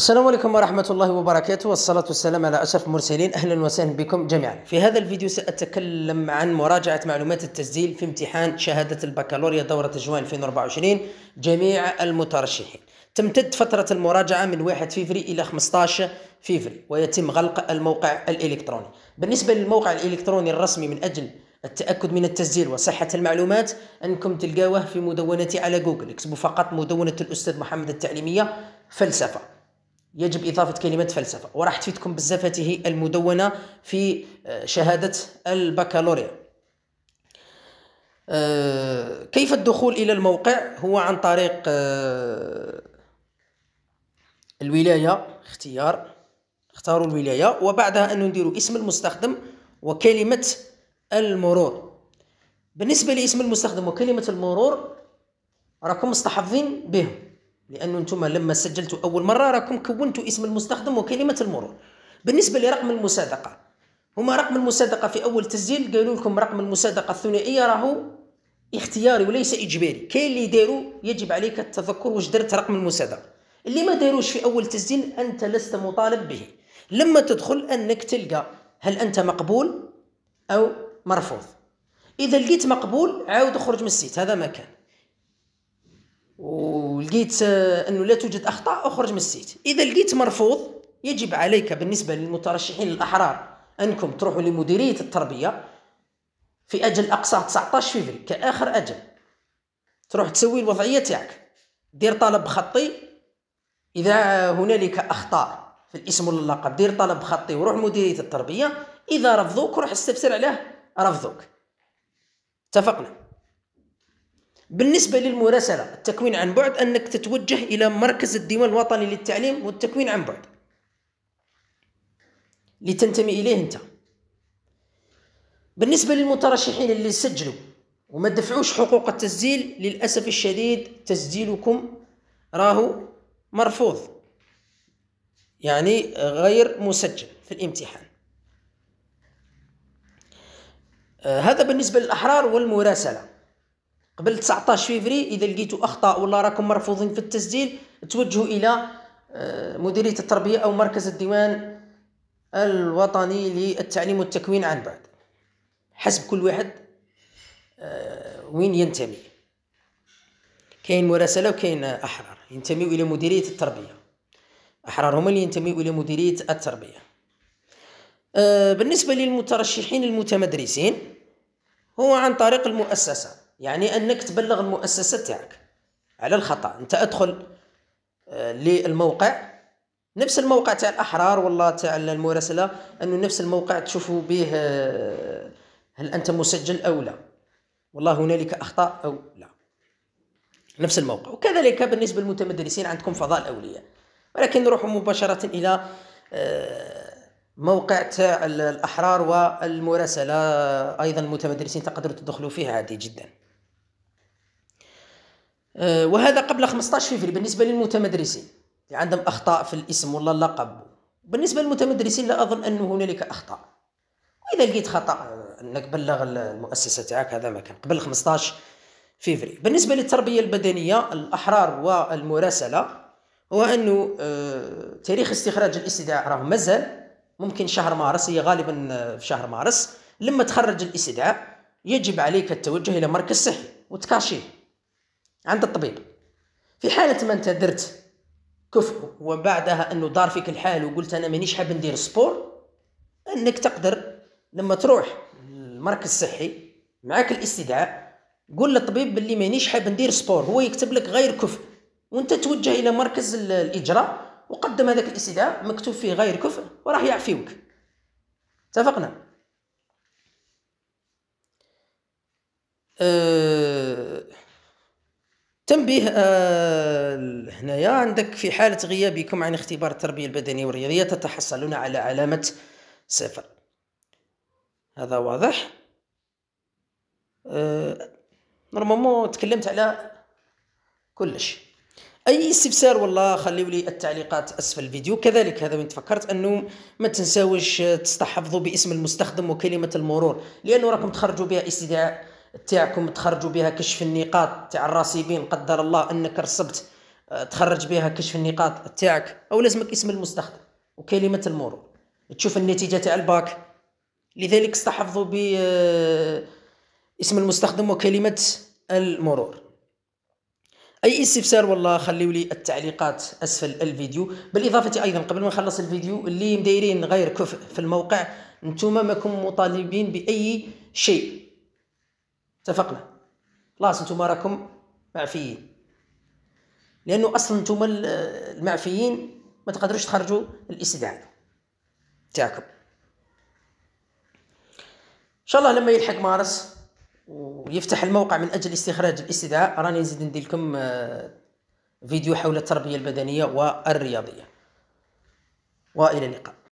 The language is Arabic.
السلام عليكم ورحمة الله وبركاته والصلاة والسلام على أشرف المرسلين أهلا وسهلا بكم جميعا في هذا الفيديو سأتكلم عن مراجعة معلومات التسجيل في امتحان شهادة البكالوريا دورة جوان 2024 جميع المترشحين تمتد فترة المراجعة من 1 فيفري إلى 15 فيفري ويتم غلق الموقع الإلكتروني بالنسبة للموقع الإلكتروني الرسمي من أجل التأكد من التسجيل وصحة المعلومات أنكم تلقاوه في مدونتي على جوجل اكتبوا فقط مدونة الأستاذ محمد التعليمية فلسفة يجب إضافة كلمة فلسفة وراح تفيدكم بزاف هذه المدونة في آه، شهادة البكالوريا آه، كيف الدخول إلى الموقع هو عن طريق آه، الولاية اختيار اختاروا الولاية وبعدها أن نديروا اسم المستخدم وكلمة المرور بالنسبة لاسم المستخدم وكلمة المرور راكم مستحظين بهم لانه انتم لما سجلتوا اول مره راكم كونتوا اسم المستخدم وكلمه المرور بالنسبه لرقم المصادقه هما رقم المصادقه في اول تسجيل قالوا لكم رقم المصادقه الثنائيه راهو اختياري وليس اجباري كاين اللي داروا يجب عليك التذكر واش درت رقم المصادقه اللي ما داروش في اول تسجيل انت لست مطالب به لما تدخل انك تلقى هل انت مقبول او مرفوض اذا لقيت مقبول عاود اخرج من السيت هذا مكان و لقيت آه، انه لا توجد اخطاء اخرج من السيت اذا لقيت مرفوض يجب عليك بالنسبه للمترشحين الاحرار انكم تروحوا لمديريه التربيه في اجل اقصى 19 فيفري كاخر اجل تروح تسوي الوضعيه تاعك دير طلب خطي اذا هنالك اخطاء في الاسم ولا اللقب دير طلب خطي وروح مديريه التربيه اذا رفضوك روح استفسر عليه رفضوك اتفقنا بالنسبة للمراسلة التكوين عن بعد أنك تتوجه إلى مركز الديوان الوطني للتعليم والتكوين عن بعد لتنتمي إليه أنت بالنسبة للمترشحين اللي سجلوا وما دفعوش حقوق التسجيل للأسف الشديد تسجيلكم راهو مرفوض يعني غير مسجل في الامتحان آه، هذا بالنسبة للأحرار والمراسلة قبل 19 فيفري اذا لقيتوا اخطاء ولا راكم مرفوضين في التسجيل توجهوا الى آه، مديريه التربيه او مركز الديوان الوطني للتعليم والتكوين عن بعد حسب كل واحد آه، وين ينتمي كاين مراسله وكاين احرار ينتميو الى مديريه التربيه احرار هما اللي ينتميو الى مديريه التربيه آه، بالنسبه للمترشحين المتمدرسين هو عن طريق المؤسسه يعني انك تبلغ المؤسسه تاعك على الخطا انت ادخل آه، للموقع نفس الموقع تاع الاحرار والله تاع المراسله انه نفس الموقع تشوفوا به آه، هل انت مسجل او لا والله هنالك اخطاء او لا نفس الموقع وكذلك بالنسبه للمتمدرسين عندكم فضاء الاولياء ولكن نروح مباشره الى آه، موقع تاع الاحرار والمراسله ايضا المتمدرسين تقدروا تدخلوا فيه عادي جدا آه، وهذا قبل 15 فيفري بالنسبه للمتمدرسين اللي يعني عندهم اخطاء في الاسم ولا اللقب بالنسبه للمتمدرسين لا اظن انه هنالك اخطاء واذا لقيت خطا آه، انك بلغ المؤسسه تاعك هذا ما كان قبل 15 فيفري بالنسبه للتربيه البدنيه الاحرار والمراسله هو انه آه، تاريخ استخراج الاستدعاء راه مازال ممكن شهر مارس هي غالبا في شهر مارس لما تخرج الاستدعاء يجب عليك التوجه الى مركز صحي وتكاشيه عند الطبيب في حالة ما أنت درت كفء وبعدها أنه دار فيك الحال وقلت أنا مانيش حاب ندير سبور أنك تقدر لما تروح المركز الصحي معاك الاستدعاء قول للطبيب باللي مانيش حاب ندير سبور هو يكتب لك غير كفء وانت توجه الى مركز الاجراء وقدم هذاك الاستدعاء مكتوب فيه غير كفء وراح يعفيوك اتفقنا أه تنبيه آه هنايا عندك في حالة غيابكم عن اختبار التربية البدنية والرياضية تتحصلون على علامة صفر هذا واضح آه نورمالمون تكلمت على كلش اي استفسار والله خليوا لي التعليقات اسفل الفيديو كذلك هذا وين تفكرت انه ما تنساوش تستحفظوا باسم المستخدم وكلمه المرور لانه راكم تخرجوا بها استدعاء تاعكم تخرجوا بها كشف النقاط تاع الراسبين قدر الله انك رسبت آه، تخرج بها كشف النقاط تاعك او لازمك اسم المستخدم وكلمه المرور تشوف النتيجه تاع الباك لذلك استحفظوا ب آه، اسم المستخدم وكلمه المرور اي استفسار والله خليوا لي التعليقات اسفل الفيديو بالاضافه ايضا قبل ما نخلص الفيديو اللي مدايرين غير كفء في الموقع نتوما ماكم مطالبين باي شيء اتفقنا خلاص انتم راكم معفيين لانه اصلا انتم المعفيين ما تقدروش تخرجوا الاستدعاء تاعكم ان شاء الله لما يلحق مارس ويفتح الموقع من اجل استخراج الاستدعاء راني نزيد ندير لكم آه، فيديو حول التربيه البدنيه والرياضيه والى اللقاء